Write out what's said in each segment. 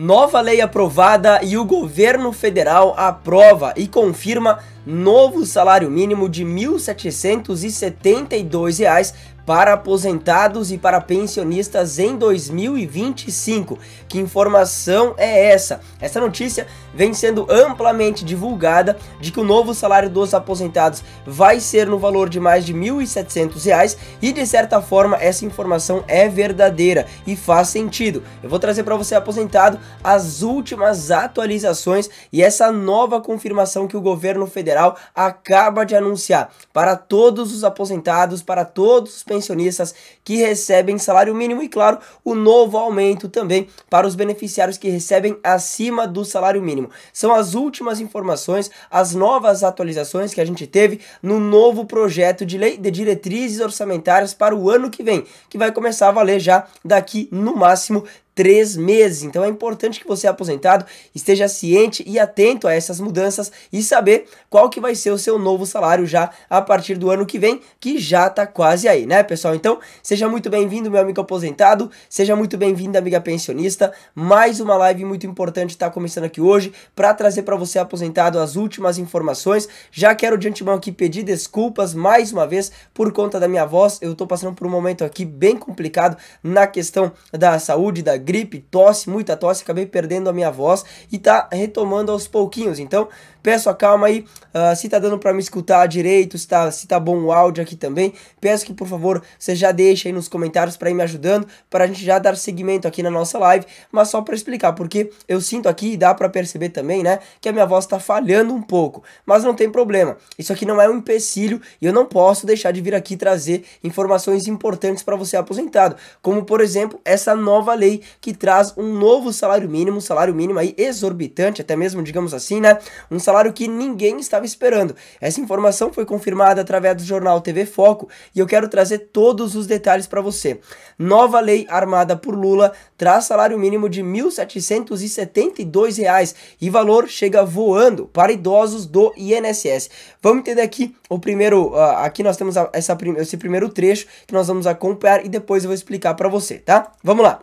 Nova lei aprovada e o governo federal aprova e confirma novo salário mínimo de R$ 1.772 para aposentados e para pensionistas em 2025. Que informação é essa? Essa notícia vem sendo amplamente divulgada de que o novo salário dos aposentados vai ser no valor de mais de R$ 1.700 e de certa forma essa informação é verdadeira e faz sentido. Eu vou trazer para você aposentado as últimas atualizações e essa nova confirmação que o governo federal acaba de anunciar para todos os aposentados, para todos os pensionistas pensionistas que recebem salário mínimo e, claro, o novo aumento também para os beneficiários que recebem acima do salário mínimo. São as últimas informações, as novas atualizações que a gente teve no novo projeto de lei de diretrizes orçamentárias para o ano que vem, que vai começar a valer já daqui no máximo três meses. Então é importante que você aposentado esteja ciente e atento a essas mudanças e saber qual que vai ser o seu novo salário já a partir do ano que vem, que já tá quase aí, né, pessoal? Então, seja muito bem-vindo, meu amigo aposentado, seja muito bem vindo amiga pensionista. Mais uma live muito importante está começando aqui hoje para trazer para você aposentado as últimas informações. Já quero de antemão aqui pedir desculpas mais uma vez por conta da minha voz. Eu tô passando por um momento aqui bem complicado na questão da saúde da gripe, tosse, muita tosse, acabei perdendo a minha voz e tá retomando aos pouquinhos. Então, peço a calma aí, uh, se tá dando para me escutar direito, se tá, se tá bom o áudio aqui também. Peço que, por favor, você já deixe aí nos comentários para ir me ajudando, para a gente já dar seguimento aqui na nossa live, mas só para explicar, porque eu sinto aqui e dá para perceber também, né, que a minha voz tá falhando um pouco, mas não tem problema. Isso aqui não é um empecilho e eu não posso deixar de vir aqui trazer informações importantes para você aposentado, como por exemplo, essa nova lei que traz um novo salário mínimo, um salário mínimo aí exorbitante, até mesmo, digamos assim, né? Um salário que ninguém estava esperando. Essa informação foi confirmada através do jornal TV Foco e eu quero trazer todos os detalhes para você. Nova lei armada por Lula traz salário mínimo de R$ 1.772 e valor chega voando para idosos do INSS. Vamos entender aqui o primeiro, uh, aqui nós temos essa, esse primeiro trecho que nós vamos acompanhar e depois eu vou explicar para você, tá? Vamos lá.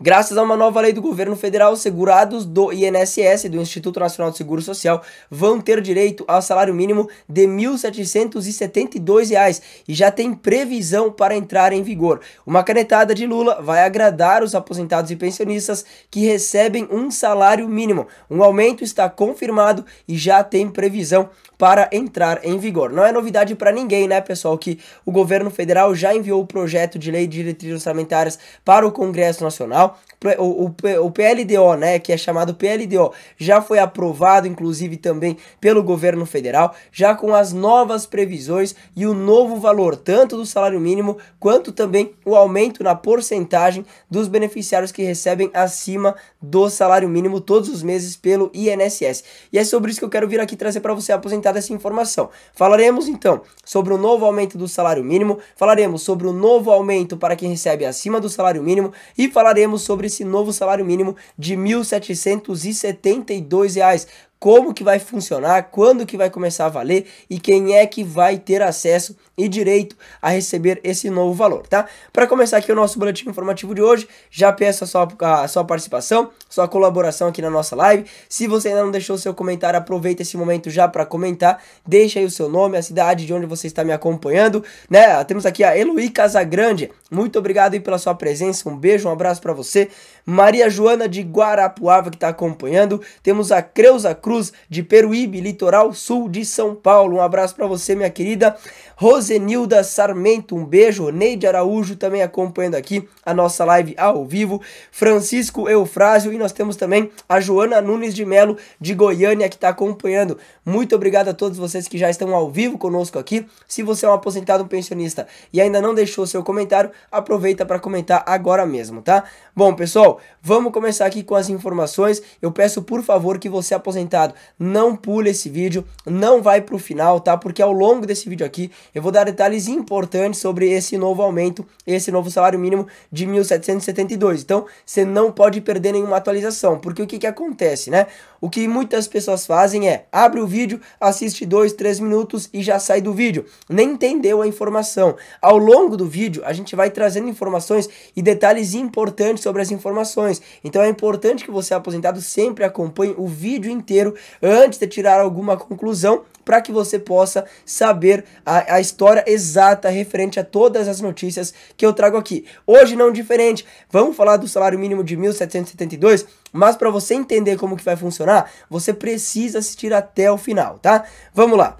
Graças a uma nova lei do governo federal, segurados do INSS, do Instituto Nacional de Seguro Social, vão ter direito ao salário mínimo de R$ 1.772 e já tem previsão para entrar em vigor. Uma canetada de Lula vai agradar os aposentados e pensionistas que recebem um salário mínimo. Um aumento está confirmado e já tem previsão para entrar em vigor. Não é novidade para ninguém, né, pessoal, que o governo federal já enviou o projeto de lei de diretrizes orçamentárias para o Congresso Nacional now o, o, o PLDO, né, que é chamado PLDO, já foi aprovado, inclusive também pelo governo federal, já com as novas previsões e o novo valor, tanto do salário mínimo quanto também o aumento na porcentagem dos beneficiários que recebem acima do salário mínimo todos os meses pelo INSS. E é sobre isso que eu quero vir aqui trazer para você aposentado essa informação. Falaremos então sobre o novo aumento do salário mínimo, falaremos sobre o novo aumento para quem recebe acima do salário mínimo e falaremos sobre esse novo salário mínimo de R$ 1.772 como que vai funcionar, quando que vai começar a valer e quem é que vai ter acesso e direito a receber esse novo valor, tá? Para começar aqui o nosso boletim informativo de hoje, já peço a sua, a sua participação, sua colaboração aqui na nossa live. Se você ainda não deixou seu comentário, aproveita esse momento já para comentar, deixa aí o seu nome, a cidade de onde você está me acompanhando, né? Temos aqui a Eloy Casagrande, muito obrigado aí pela sua presença, um beijo, um abraço para você. Maria Joana de Guarapuava que está acompanhando, temos a Creuza Cruz Cruz, de Peruíbe, litoral sul de São Paulo. Um abraço para você, minha querida. Rosenilda Sarmento, um beijo. Neide Araújo também acompanhando aqui a nossa live ao vivo. Francisco Eufrásio e nós temos também a Joana Nunes de Melo, de Goiânia, que está acompanhando. Muito obrigado a todos vocês que já estão ao vivo conosco aqui. Se você é um aposentado pensionista e ainda não deixou seu comentário, aproveita para comentar agora mesmo, tá? Bom, pessoal, vamos começar aqui com as informações. Eu peço, por favor, que você aposentado recado, não pule esse vídeo, não vai para o final, tá? Porque ao longo desse vídeo aqui eu vou dar detalhes importantes sobre esse novo aumento, esse novo salário mínimo de 1.772. Então, você não pode perder nenhuma atualização, porque o que que acontece, né? O que muitas pessoas fazem é, abre o vídeo, assiste 2, 3 minutos e já sai do vídeo. Nem entendeu a informação. Ao longo do vídeo, a gente vai trazendo informações e detalhes importantes sobre as informações. Então é importante que você aposentado sempre acompanhe o vídeo inteiro primeiro antes de tirar alguma conclusão para que você possa saber a, a, história exata referente a todas as notícias que eu trago aqui. Hoje não diferente, vamos falar do salário mínimo de 1.772, mas para você entender como que vai funcionar, você precisa assistir até o final, tá? Vamos lá.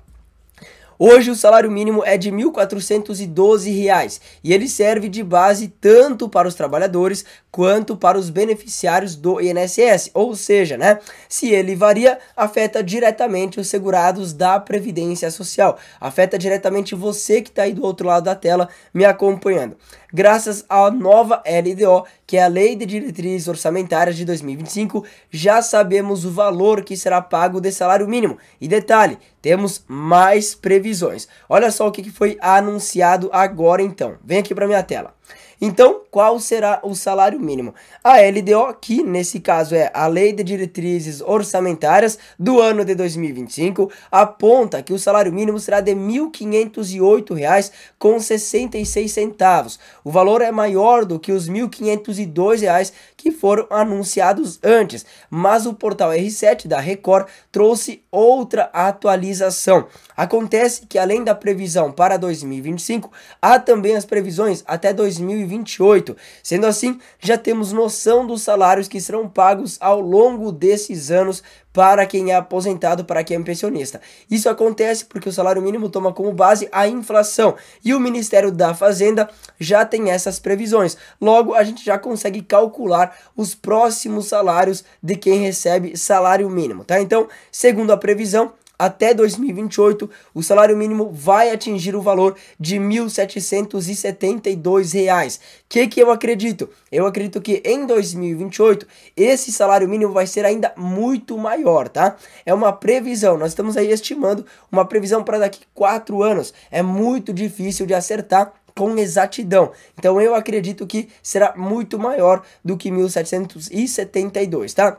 Hoje o salário mínimo é de R$ 1.412 e ele serve de base tanto para os trabalhadores quanto para os beneficiários do INSS, ou seja, né, se ele varia, afeta diretamente os segurados da Previdência Social, afeta diretamente você que está aí do outro lado da tela me acompanhando graças à nova LDO, que é a Lei de Diretrizes Orçamentárias de 2025, já sabemos o valor que será pago de salário mínimo. E detalhe, temos mais previsões. Olha só o que foi anunciado agora então. Vem aqui para minha tela. Então, qual será o salário mínimo? A LDO, que nesse caso é a Lei de Diretrizes Orçamentárias do ano de 2025, aponta que o salário mínimo será de R$ 1.508,66. O valor é maior do que os R$ 1.502 que foram anunciados antes, mas o portal R7 da Record trouxe outra atualização. Acontece que além da previsão para 2025, há também as previsões até 2025 2028. Sendo assim, já temos noção dos salários que serão pagos ao longo desses anos para quem é aposentado, para quem é pensionista. Isso acontece porque o salário mínimo toma como base a inflação e o Ministério da Fazenda já tem essas previsões. Logo, a gente já consegue calcular os próximos salários de quem recebe salário mínimo, tá? Então, segundo a previsão, até 2028, o salário mínimo vai atingir o valor de R$ 1.772. O que, que eu acredito? Eu acredito que em 2028 esse salário mínimo vai ser ainda muito maior, tá? É uma previsão, nós estamos aí estimando uma previsão para daqui 4 anos. É muito difícil de acertar com exatidão. Então eu acredito que será muito maior do que 1772, tá?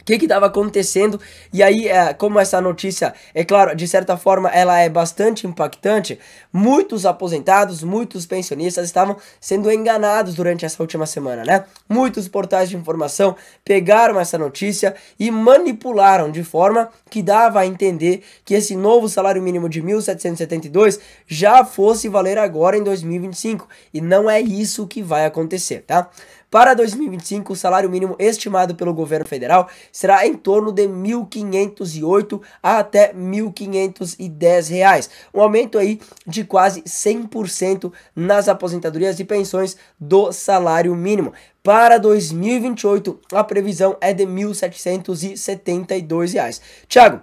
o que estava acontecendo? E aí, é, como essa notícia, é claro, de certa forma ela é bastante impactante, muitos aposentados, muitos pensionistas estavam sendo enganados durante essa última semana, né? Muitos portais de informação pegaram essa notícia e manipularam de forma que dava a entender que esse novo salário mínimo de 1.772 já fosse valer agora em 2025. E não é isso que vai acontecer, tá? Para 2025, o salário mínimo estimado pelo governo federal será em torno de R$ 1.508 a até R$ 1.510, reais, um aumento aí de quase 100% nas aposentadorias e pensões do salário mínimo. Para 2028, a previsão é de R$ 1.772. Reais. Tiago,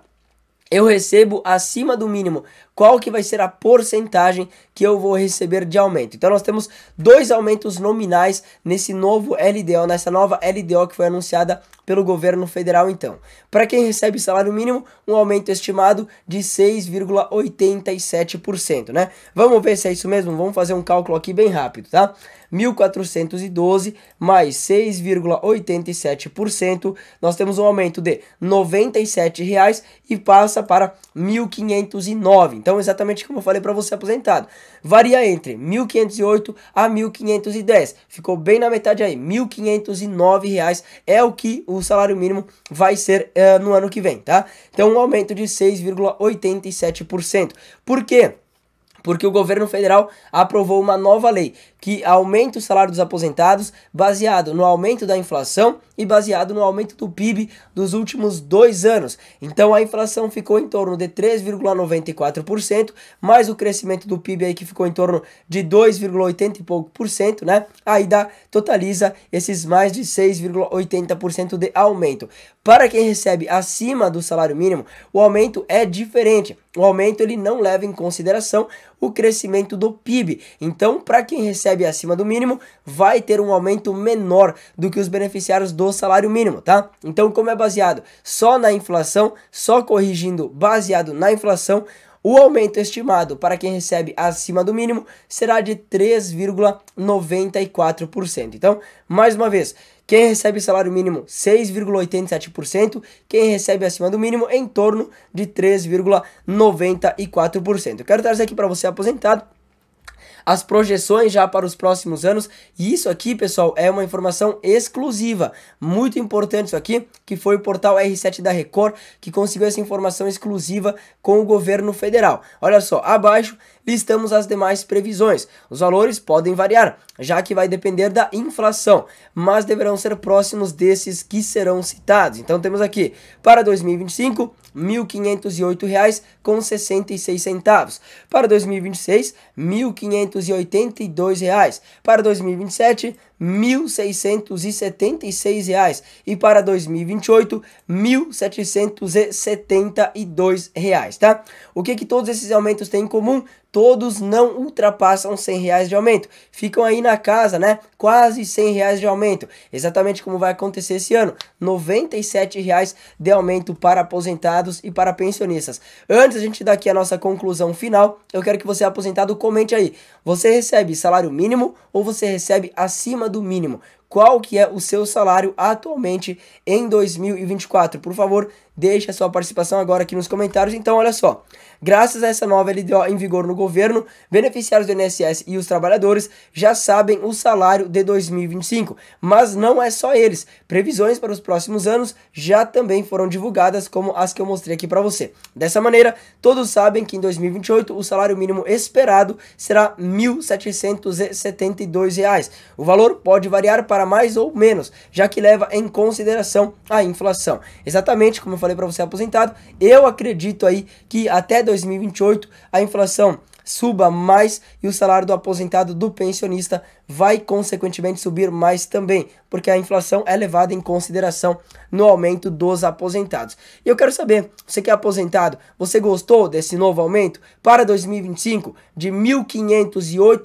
eu recebo acima do mínimo qual que vai ser a porcentagem que eu vou receber de aumento. Então nós temos dois aumentos nominais nesse novo LDO, nessa nova LDO que foi anunciada pelo governo federal então. Para quem recebe salário mínimo, um aumento estimado de 6,87%, né? Vamos ver se é isso mesmo, vamos fazer um cálculo aqui bem rápido, tá? 1.412 mais 6,87%, nós temos um aumento de R$ 97,00 e passa para R$ 1.509. Então, exatamente como eu falei para você aposentado. Varia entre 1.508 a 1.510. Ficou bem na metade aí. R$ 1.509 é o que o salário mínimo vai ser uh, no ano que vem, tá? Então, um aumento de 6,87%. Por quê? Porque o governo federal aprovou uma nova lei que aumenta o salário dos aposentados baseado no aumento da inflação e baseado no aumento do PIB dos últimos dois anos. Então a inflação ficou em torno de 3,94%, mais o crescimento do PIB aí que ficou em torno de 2,80 e pouco por cento, né? Aí dá, totaliza esses mais de 6,80% de aumento. Para quem recebe acima do salário mínimo, o aumento é diferente. O aumento ele não leva em consideração o crescimento do PIB. Então, para quem recebe recebe acima do mínimo vai ter um aumento menor do que os beneficiários do salário mínimo, tá? Então, como é baseado só na inflação, só corrigindo baseado na inflação, o aumento estimado para quem recebe acima do mínimo será de 3,94%. Então, mais uma vez, quem recebe salário mínimo 6,87%, quem recebe acima do mínimo em torno de 3,94%. Eu quero trazer aqui para você aposentado as projeções já para os próximos anos. E isso aqui, pessoal, é uma informação exclusiva, muito importante isso aqui, que foi o portal R7 da Record que conseguiu essa informação exclusiva com o governo federal. Olha só, abaixo listamos as demais previsões. Os valores podem variar, já que vai depender da inflação, mas deverão ser próximos desses que serão citados. Então temos aqui para 2025 R$ 1.508,66, para 2026 R$ 1.500 1.682 reais. Para 2027, R$ 1.676 reais. e para 2028, R$ 1.772 reais, tá? O que que todos esses aumentos têm em comum? todos não ultrapassam 100 reais de aumento. Ficam aí na casa, né? Quase 100 reais de aumento. Exatamente como vai acontecer esse ano. 97 reais de aumento para aposentados e para pensionistas. Antes a gente dar aqui a nossa conclusão final, eu quero que você aposentado comente aí. Você recebe salário mínimo ou você recebe acima do mínimo? qual que é o seu salário atualmente em 2024. Por favor, deixe a sua participação agora aqui nos comentários. Então, olha só. Graças a essa nova LDO em vigor no governo, beneficiários do INSS e os trabalhadores já sabem o salário de 2025. Mas não é só eles. Previsões para os próximos anos já também foram divulgadas, como as que eu mostrei aqui para você. Dessa maneira, todos sabem que em 2028 o salário mínimo esperado será R$ 1.772. O valor pode variar para mais ou menos, já que leva em consideração a inflação. Exatamente como eu falei para você aposentado, eu acredito aí que até 2028 a inflação suba mais e o salário do aposentado do pensionista vai consequentemente subir mais também, porque a inflação é levada em consideração no aumento dos aposentados. E eu quero saber, você que é aposentado, você gostou desse novo aumento para 2025 de R$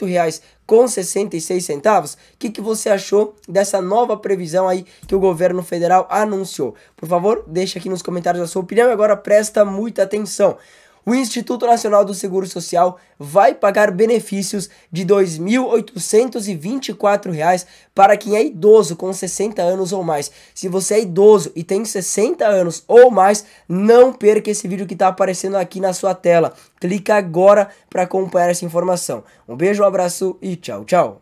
reais com 66 centavos, o que, que você achou dessa nova previsão aí que o governo federal anunciou? Por favor, deixa aqui nos comentários a sua opinião e agora presta muita atenção o Instituto Nacional do Seguro Social vai pagar benefícios de R$ 2.824 para quem é idoso com 60 anos ou mais. Se você é idoso e tem 60 anos ou mais, não perca esse vídeo que está aparecendo aqui na sua tela. Clica agora para acompanhar essa informação. Um beijo, um abraço e tchau, tchau.